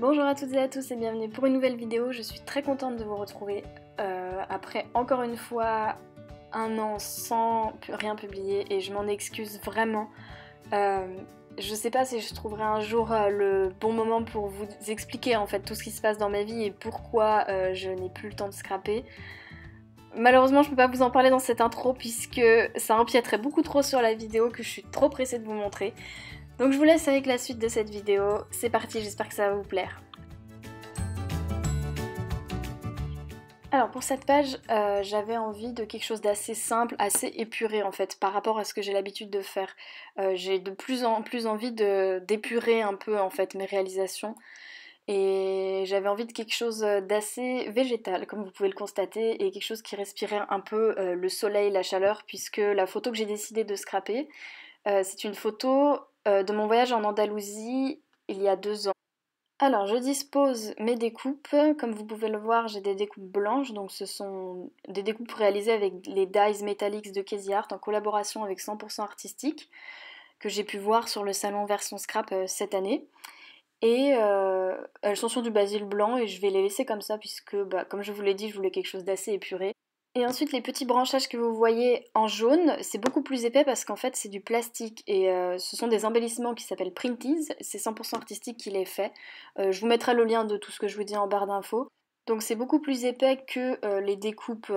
Bonjour à toutes et à tous et bienvenue pour une nouvelle vidéo. Je suis très contente de vous retrouver euh, après encore une fois un an sans rien publier et je m'en excuse vraiment. Je euh, je sais pas si je trouverai un jour euh, le bon moment pour vous expliquer en fait tout ce qui se passe dans ma vie et pourquoi je n'ai plus le temps de scraper. Malheureusement, je peux pas vous en parler dans cette intro puisque ça empiéterait beaucoup trop sur la vidéo que je suis trop pressée de vous montrer. Donc je vous laisse avec la suite de cette vidéo. C'est parti, j'espère que ça va vous plaire. Alors pour cette page, euh, j'avais envie de quelque chose d'assez simple, assez épuré en fait, par rapport à ce que j'ai l'habitude de faire. Euh, j'ai de plus en plus envie d'épurer un peu en fait mes réalisations. Et j'avais envie de quelque chose d'assez végétal, comme vous pouvez le constater, et quelque chose qui respirait un peu euh, le soleil, la chaleur, puisque la photo que j'ai décidé de scraper, c'est une photo euh, de mon voyage en Andalousie il y a deux ans. Alors, je dispose mes découpes. Comme vous pouvez le voir, j'ai des découpes blanches. Donc, ce sont des découpes réalisées avec les dyes métalliques de Casey Art en collaboration avec 100% Artistique, que j'ai pu voir sur le salon version scrap euh, cette année. Et euh, elles sont sur du basil blanc et je vais les laisser comme ça, puisque, bah, comme je vous l'ai dit, je voulais quelque chose d'assez épuré. Et ensuite, les petits branchages que vous voyez en jaune, c'est beaucoup plus épais parce qu'en fait, c'est du plastique et euh, ce sont des embellissements qui s'appellent printies. C'est 100% artistique qui les fait. Euh, je vous mettrai le lien de tout ce que je vous dis en barre d'infos. Donc c'est beaucoup plus épais que euh, les découpes,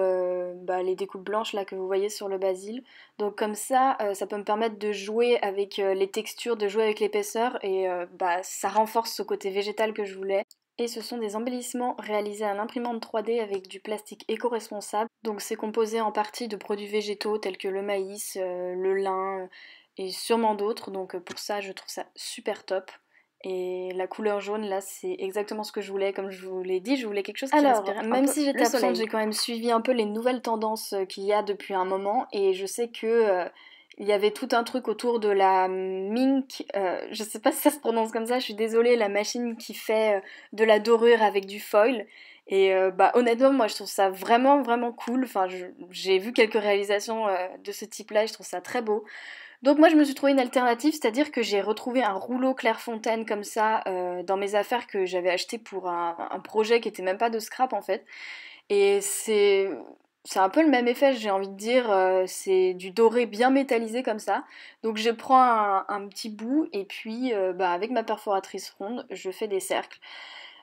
bah, les découpes blanches là que vous voyez sur le basil. Donc comme ça, ça peut me permettre de jouer avec les textures, de jouer avec l'épaisseur et bah, ça renforce ce côté végétal que je voulais. Et ce sont des embellissements réalisés à imprimante 3D avec du plastique éco-responsable. Donc c'est composé en partie de produits végétaux tels que le maïs, euh, le lin euh, et sûrement d'autres. Donc euh, pour ça, je trouve ça super top. Et la couleur jaune, là, c'est exactement ce que je voulais. Comme je vous l'ai dit, je voulais quelque chose qui Alors, même si j'étais absente, j'ai quand même suivi un peu les nouvelles tendances qu'il y a depuis un moment. Et je sais que il y avait tout un truc autour de la mink, euh, je sais pas si ça se prononce comme ça, je suis désolée, la machine qui fait euh, de la dorure avec du foil. Et euh, bah, honnêtement, moi je trouve ça vraiment vraiment cool. Enfin, j'ai vu quelques réalisations de ce type-là, je trouve ça très beau. Donc moi je me suis trouvé une alternative, c'est-à-dire que j'ai retrouvé un rouleau Clairefontaine comme ça dans mes affaires que j'avais acheté pour un, un, projet qui était même pas de scrap en fait. Et c'est c'est un peu le même effet, j'ai envie de dire. Euh, c'est du doré bien métallisé comme ça. Donc je prends un, petit bout et puis euh, bah, avec ma perforatrice ronde, je fais des cercles.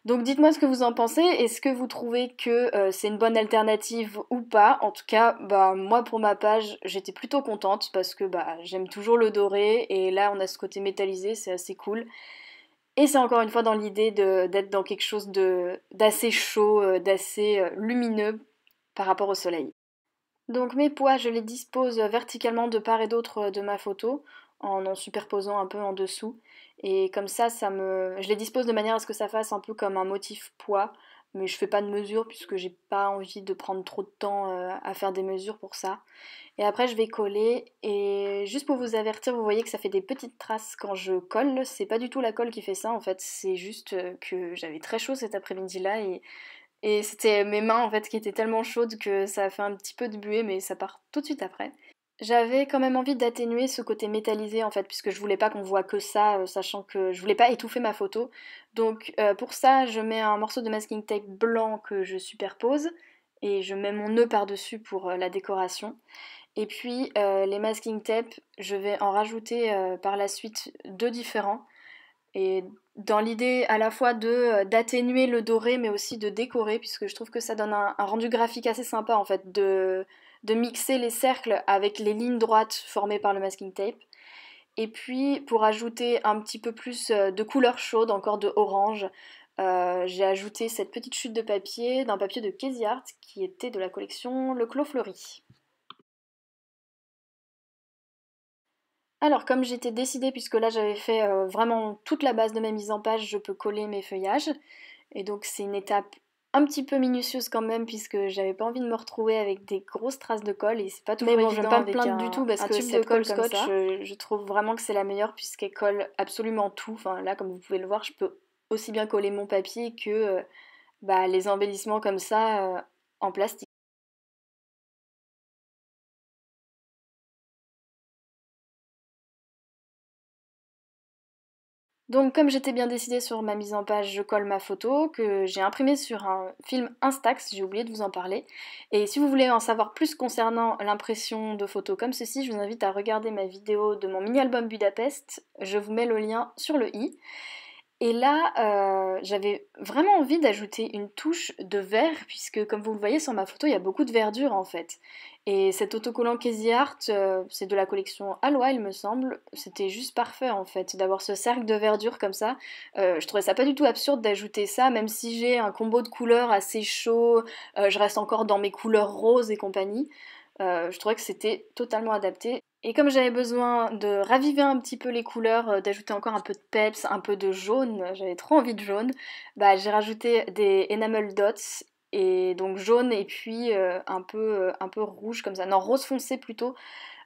Donc dites-moi ce que vous en pensez. Est-ce que vous trouvez que euh, c'est une bonne alternative ou pas En tout cas, bah, moi pour ma page, j'étais plutôt contente parce que bah, j'aime toujours le doré et là on a ce côté métallisé, c'est assez cool. Et c'est encore une fois dans l'idée d'être dans quelque chose d'assez chaud, d'assez lumineux par rapport au soleil. Donc mes poids, je les dispose verticalement de part et d'autre de ma photo en en superposant un peu en dessous. Et comme ça, ça me... je les dispose de manière à ce que ça fasse un peu comme un motif poids. Mais je fais pas de mesure puisque j'ai pas envie de prendre trop de temps euh, à faire des mesures pour ça. Et après, je vais coller. Et juste pour vous avertir, vous voyez que ça fait des petites traces quand je colle. C'est pas du tout la colle qui fait ça en fait. C'est juste euh, que j'avais très chaud cet après-midi là et et c'était mes mains en fait qui étaient tellement chaudes que ça a fait un petit peu de buée, mais ça part tout de suite après. J'avais quand même envie d'atténuer ce côté métallisé en fait, puisque je voulais pas qu'on voit que ça, euh, sachant que je voulais pas étouffer ma photo. Donc euh, pour ça, je mets un morceau de masking tape blanc que je superpose et je mets mon nœud par-dessus pour euh, la décoration. Et puis les masking tape, je vais en rajouter par la suite deux différents et dans l'idée à la fois euh, d'atténuer le doré, mais aussi de décorer, puisque je trouve que ça donne un, rendu graphique assez sympa en fait, de, mixer les cercles avec les lignes droites formées par le masking tape. Et puis pour ajouter un petit peu plus euh, de couleur chaude, encore de orange, euh, j'ai ajouté cette petite chute de papier d'un papier de Art qui était de la collection Le Clos Fleuri. Alors comme j'étais décidée, puisque là j'avais fait euh, vraiment toute la base de ma mise en page, je peux coller mes feuillages. Et donc c'est une étape un petit peu minutieuse quand même puisque j'avais pas envie de me retrouver avec des grosses traces de colle et c'est pas tout Mais bon, je vais pas du tout parce que cette colle scotch, euh, je, trouve vraiment que c'est la meilleure puisqu'elle colle absolument tout. Enfin là comme vous pouvez le voir, je peux aussi bien coller mon papier que euh, bah, les embellissements comme ça en plastique. Donc comme j'étais bien décidée sur ma mise en page Je colle ma photo, que j'ai imprimée sur un film Instax, j'ai oublié de vous en parler. Et si vous voulez en savoir plus concernant l'impression de photos comme ceci, je vous invite à regarder ma vidéo de mon mini-album Budapest, je vous mets le lien sur le i. Et là, euh, j'avais vraiment envie d'ajouter une touche de vert, puisque comme vous le voyez sur ma photo, il y a beaucoup de verdure en fait. Et cet autocollant Casey Art, euh, c'est de la collection Aloha, il me semble. C'était juste parfait en fait, d'avoir ce cercle de verdure comme ça. Euh, je trouvais ça pas du tout absurde d'ajouter ça, même si j'ai un combo de couleurs assez chaud, je reste encore dans mes couleurs roses et compagnie. je trouvais que c'était totalement adapté. Et comme j'avais besoin de raviver un petit peu les couleurs, euh, d'ajouter encore un peu de peps, un peu de jaune, j'avais trop envie de jaune, bah, j'ai rajouté des enamel dots et donc jaune et puis euh, un peu euh, un peu rouge comme ça, non rose foncé plutôt.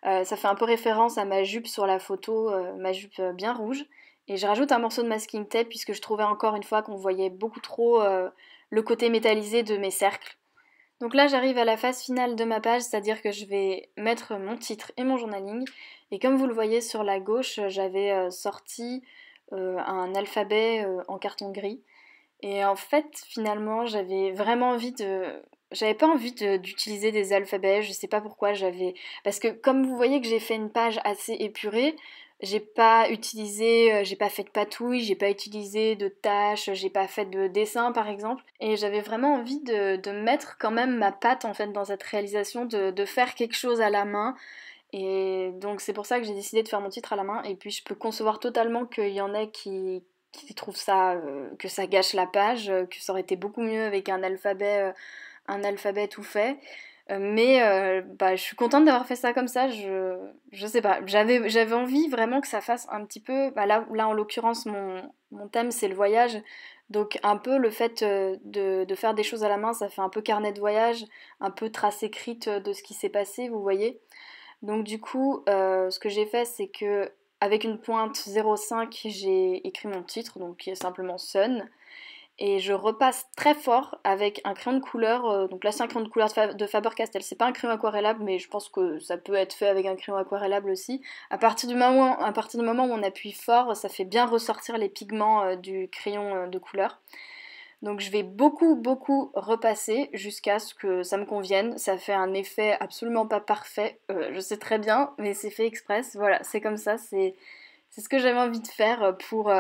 ça fait un peu référence à ma jupe sur la photo, ma jupe bien rouge. Et je rajoute un morceau de masking tape puisque je trouvais encore une fois qu'on voyait beaucoup trop le côté métallisé de mes cercles. Donc là j'arrive à la phase finale de ma page, c'est-à-dire que je vais mettre mon titre et mon journaling. Et comme vous le voyez sur la gauche, euh, j'avais euh, sorti euh, un alphabet en carton gris. Et en fait, finalement, j'avais vraiment envie de. J'avais pas envie d'utiliser des alphabets, je sais pas pourquoi j'avais. Parce que comme vous voyez que j'ai fait une page assez épurée, j'ai pas utilisé, euh, j'ai pas fait de patouille, j'ai pas utilisé de tâches, j'ai pas fait de dessin par exemple. Et j'avais vraiment envie de, mettre quand même ma patte en fait dans cette réalisation, de, faire quelque chose à la main. Et donc c'est pour ça que j'ai décidé de faire mon titre à la main. Et puis je peux concevoir totalement qu'il y en a qui, trouvent ça, euh, que ça gâche la page, euh, que ça aurait été beaucoup mieux avec un alphabet, un alphabet tout fait. Euh, mais euh, bah, je suis contente d'avoir fait ça comme ça. Je, sais pas. J'avais, envie vraiment que ça fasse un petit peu. Bah, là, là, en l'occurrence, mon, thème, c'est le voyage. Donc, un peu le fait euh, de, faire des choses à la main, ça fait un peu carnet de voyage, un peu trace écrite de ce qui s'est passé, vous voyez. Donc, du coup, ce que j'ai fait, c'est que avec une pointe 05, j'ai écrit mon titre, donc qui est simplement Sun et je repasse très fort avec un crayon de couleur. Euh, donc là, c'est un crayon de couleur de Faber-Castell. C'est pas un crayon aquarellable, mais je pense que ça peut être fait avec un crayon aquarellable aussi. À partir du moment, où on appuie fort, ça fait bien ressortir les pigments euh, du crayon euh, de couleur. Donc je vais beaucoup beaucoup repasser jusqu'à ce que ça me convienne. Ça fait un effet absolument pas parfait, je sais très bien, mais c'est fait express. Voilà, c'est comme ça, c'est ce que j'avais envie de faire pour,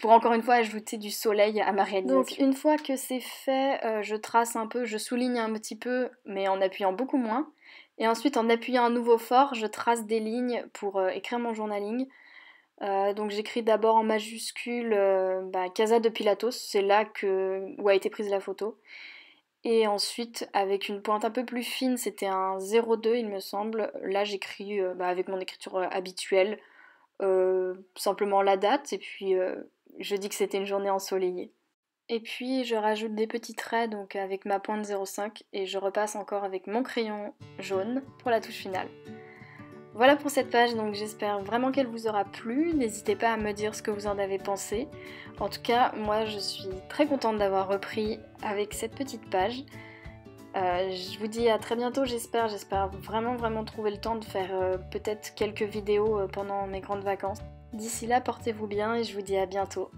pour encore une fois ajouter du soleil à ma réalisation. Donc une fois que c'est fait, euh, je trace un peu, je souligne un petit peu, mais en appuyant beaucoup moins. Et ensuite, en appuyant à nouveau fort, je trace des lignes pour euh, écrire mon journaling. Euh, donc j'écris d'abord en majuscule bah, Casa de Pilatos, c'est là que, où a été prise la photo. Et ensuite, avec une pointe un peu plus fine, c'était un 0,2 il me semble. Là, j'écris bah, avec mon écriture habituelle, simplement la date et puis je dis que c'était une journée ensoleillée. Et puis je rajoute des petits traits donc avec ma pointe 0,5 et je repasse encore avec mon crayon jaune pour la touche finale. Voilà pour cette page, donc j'espère vraiment qu'elle vous aura plu. N'hésitez pas à me dire ce que vous en avez pensé. En tout cas, moi je suis très contente d'avoir repris avec cette petite page. Euh, je vous dis à très bientôt, j'espère. J'espère vraiment vraiment trouver le temps de faire euh, peut-être quelques vidéos euh, pendant mes grandes vacances. D'ici là, portez-vous bien et je vous dis à bientôt.